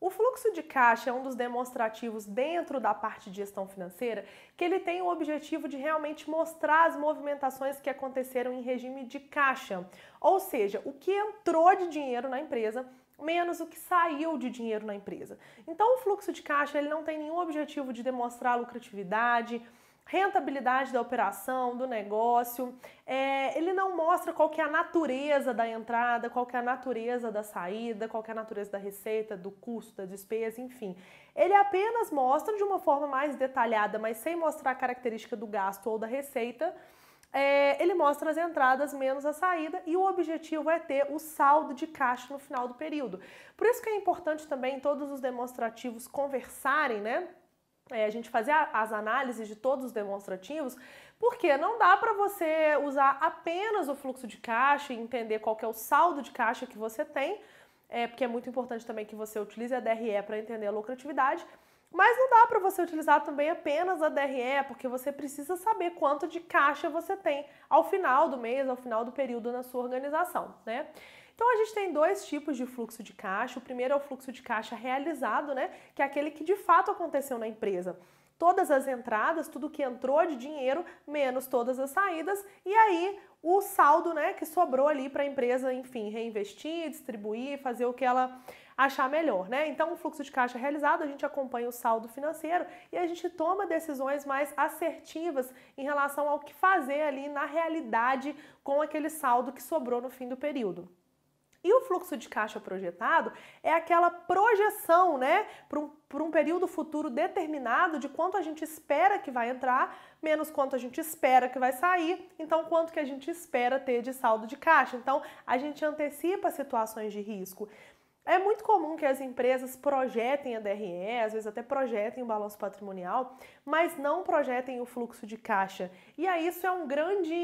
O fluxo de caixa é um dos demonstrativos dentro da parte de gestão financeira que ele tem o objetivo de realmente mostrar as movimentações que aconteceram em regime de caixa, ou seja, o que entrou de dinheiro na empresa menos o que saiu de dinheiro na empresa. Então, o fluxo de caixa ele não tem nenhum objetivo de demonstrar lucratividade, rentabilidade da operação, do negócio. É, ele não mostra qual que é a natureza da entrada, qual que é a natureza da saída, qual que é a natureza da receita, do custo, da despesa, enfim. Ele apenas mostra de uma forma mais detalhada, mas sem mostrar a característica do gasto ou da receita. É, ele mostra as entradas menos a saída e o objetivo é ter o saldo de caixa no final do período. Por isso que é importante também todos os demonstrativos conversarem, né? é, a gente fazia as análises de todos os demonstrativos, porque não dá para você usar apenas o fluxo de caixa e entender qual é o saldo de caixa que você tem, é, porque é muito importante também que você utilize a DRE para entender a lucratividade, mas não dá para você utilizar também apenas a DRE, porque você precisa saber quanto de caixa você tem ao final do mês, ao final do período na sua organização, né? Então a gente tem dois tipos de fluxo de caixa. O primeiro é o fluxo de caixa realizado, né, que é aquele que de fato aconteceu na empresa todas as entradas, tudo que entrou de dinheiro, menos todas as saídas, e aí o saldo né, que sobrou ali para a empresa, enfim, reinvestir, distribuir, fazer o que ela achar melhor, né? Então, o fluxo de caixa realizado, a gente acompanha o saldo financeiro e a gente toma decisões mais assertivas em relação ao que fazer ali na realidade com aquele saldo que sobrou no fim do período. E o fluxo de caixa projetado é aquela projeção, né, para um, um período futuro determinado de quanto a gente espera que vai entrar, menos quanto a gente espera que vai sair, então quanto que a gente espera ter de saldo de caixa. Então, a gente antecipa situações de risco. É muito comum que as empresas projetem a DRE, às vezes até projetem o balanço patrimonial, mas não projetem o fluxo de caixa. E aí isso é um grande,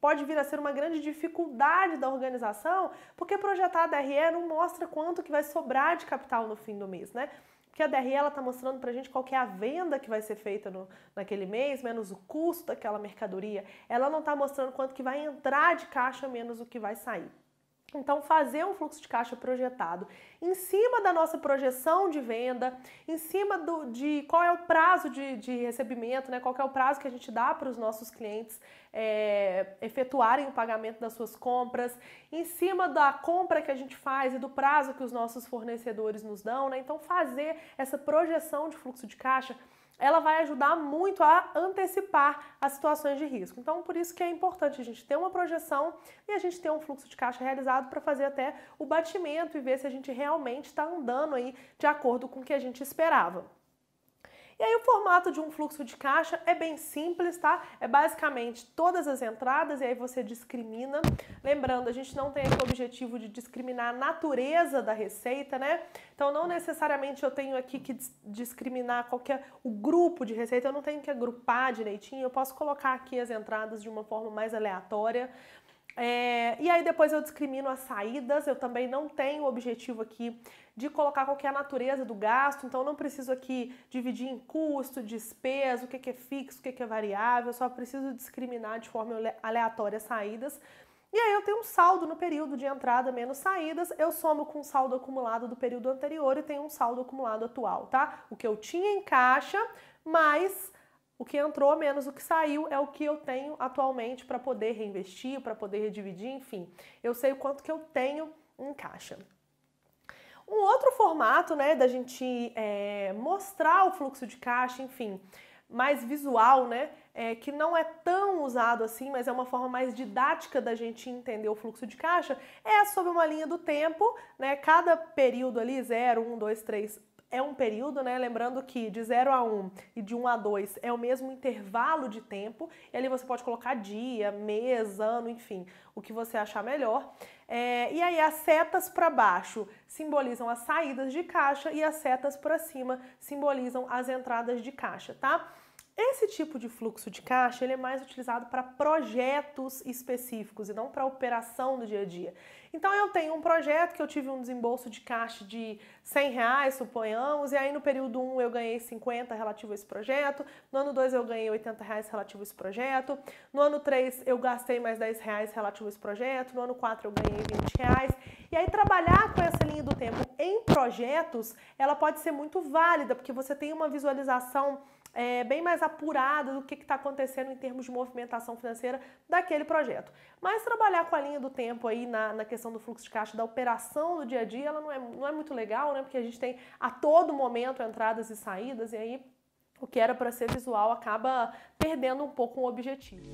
pode vir a ser uma grande dificuldade da organização, porque projetar a DRE não mostra quanto que vai sobrar de capital no fim do mês, né? Porque a DRE ela está mostrando para a gente qual é a venda que vai ser feita no, naquele mês, menos o custo daquela mercadoria. Ela não está mostrando quanto que vai entrar de caixa, menos o que vai sair. Então, fazer um fluxo de caixa projetado em cima da nossa projeção de venda, em cima do, de qual é o prazo de, de recebimento, né, qual é o prazo que a gente dá para os nossos clientes é, efetuarem o pagamento das suas compras, em cima da compra que a gente faz e do prazo que os nossos fornecedores nos dão. Né, então, fazer essa projeção de fluxo de caixa ela vai ajudar muito a antecipar as situações de risco. Então, por isso que é importante a gente ter uma projeção e a gente ter um fluxo de caixa realizado para fazer até o batimento e ver se a gente realmente está andando aí de acordo com o que a gente esperava. E aí o formato de um fluxo de caixa é bem simples, tá? É basicamente todas as entradas e aí você discrimina. Lembrando, a gente não tem aqui o objetivo de discriminar a natureza da receita, né? Então não necessariamente eu tenho aqui que discriminar qualquer o grupo de receita, eu não tenho que agrupar direitinho, eu posso colocar aqui as entradas de uma forma mais aleatória, é, e aí depois eu discrimino as saídas, eu também não tenho o objetivo aqui de colocar qualquer é natureza do gasto, então eu não preciso aqui dividir em custo, despesa, o que é fixo, o que é variável, Eu só preciso discriminar de forma aleatória as saídas. E aí eu tenho um saldo no período de entrada menos saídas, eu somo com o saldo acumulado do período anterior e tenho um saldo acumulado atual, tá? O que eu tinha em caixa, mais o que entrou menos o que saiu é o que eu tenho atualmente para poder reinvestir, para poder redividir, enfim. Eu sei o quanto que eu tenho em caixa. Um outro formato, né, da gente é, mostrar o fluxo de caixa, enfim, mais visual, né, é, que não é tão usado assim, mas é uma forma mais didática da gente entender o fluxo de caixa, é sobre uma linha do tempo, né, cada período ali, 0, 1, 2, 3, é um período, né? Lembrando que de 0 a 1 um e de 1 um a 2 é o mesmo intervalo de tempo, e ali você pode colocar dia, mês, ano, enfim, o que você achar melhor. É, e aí as setas para baixo simbolizam as saídas de caixa e as setas para cima simbolizam as entradas de caixa, tá? Esse tipo de fluxo de caixa ele é mais utilizado para projetos específicos e não para operação do dia a dia. Então eu tenho um projeto que eu tive um desembolso de caixa de 100 reais, suponhamos, e aí no período 1 um eu ganhei 50 relativo a esse projeto, no ano 2 eu ganhei 80 reais relativo a esse projeto, no ano 3 eu gastei mais 10 reais relativo a esse projeto, no ano 4 eu ganhei 20 reais. E aí trabalhar com essa linha do tempo em projetos, ela pode ser muito válida, porque você tem uma visualização é, bem mais apurada do que está acontecendo em termos de movimentação financeira daquele projeto. Mas trabalhar com a linha do tempo aí na, na questão questão do fluxo de caixa da operação do dia a dia, ela não é, não é muito legal, né? Porque a gente tem a todo momento entradas e saídas, e aí o que era para ser visual acaba perdendo um pouco o objetivo.